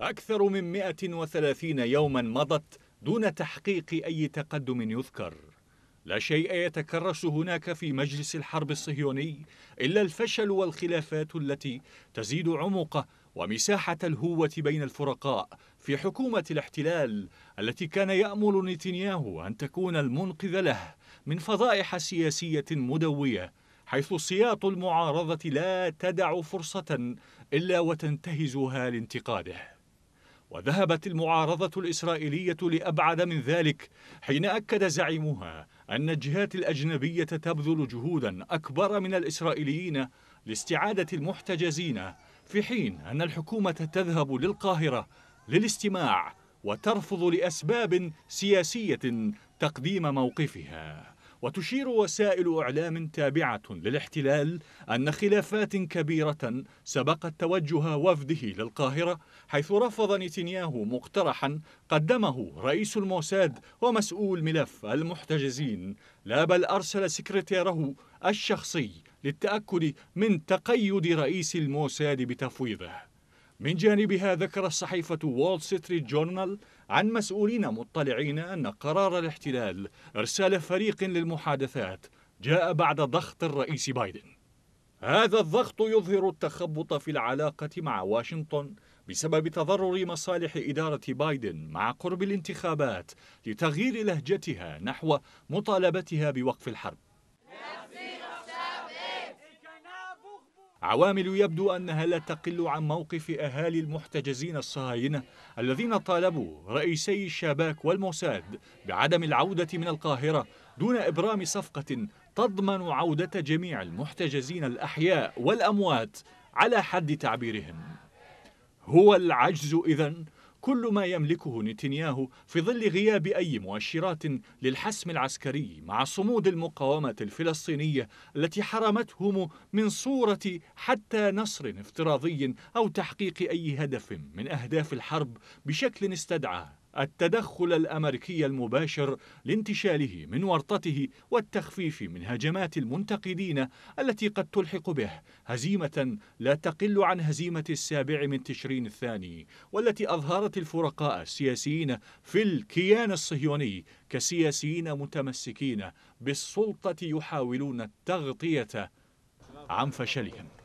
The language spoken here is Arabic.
أكثر من 130 يوما مضت دون تحقيق أي تقدم يذكر لا شيء يتكرس هناك في مجلس الحرب الصهيوني إلا الفشل والخلافات التي تزيد عمق ومساحة الهوة بين الفرقاء في حكومة الاحتلال التي كان يأمل نتنياهو أن تكون المنقذ له من فضائح سياسية مدوية حيث سياط المعارضة لا تدع فرصة إلا وتنتهزها لانتقاده وذهبت المعارضة الإسرائيلية لأبعد من ذلك حين أكد زعيمها أن الجهات الأجنبية تبذل جهودا أكبر من الإسرائيليين لاستعادة المحتجزين في حين أن الحكومة تذهب للقاهرة للاستماع وترفض لأسباب سياسية تقديم موقفها وتشير وسائل إعلام تابعة للاحتلال أن خلافات كبيرة سبقت توجه وفده للقاهرة حيث رفض نتنياهو مقترحا قدمه رئيس الموساد ومسؤول ملف المحتجزين لا بل أرسل سكرتيره الشخصي للتأكد من تقيد رئيس الموساد بتفويضه من جانبها ذكر الصحيفة وول ستريت جورنال عن مسؤولين مطلعين أن قرار الاحتلال إرسال فريق للمحادثات جاء بعد ضغط الرئيس بايدن هذا الضغط يظهر التخبط في العلاقة مع واشنطن بسبب تضرر مصالح إدارة بايدن مع قرب الانتخابات لتغيير لهجتها نحو مطالبتها بوقف الحرب عوامل يبدو أنها لا تقل عن موقف أهالي المحتجزين الصهاينة الذين طالبوا رئيسي الشباك والموساد بعدم العودة من القاهرة دون إبرام صفقة تضمن عودة جميع المحتجزين الأحياء والأموات على حد تعبيرهم هو العجز إذن كل ما يملكه نتنياهو في ظل غياب أي مؤشرات للحسم العسكري مع صمود المقاومة الفلسطينية التي حرمتهم من صورة حتى نصر افتراضي أو تحقيق أي هدف من أهداف الحرب بشكل استدعى التدخل الأمريكي المباشر لانتشاله من ورطته والتخفيف من هجمات المنتقدين التي قد تلحق به هزيمة لا تقل عن هزيمة السابع من تشرين الثاني والتي أظهرت الفرقاء السياسيين في الكيان الصهيوني كسياسيين متمسكين بالسلطة يحاولون التغطية عن فشلهم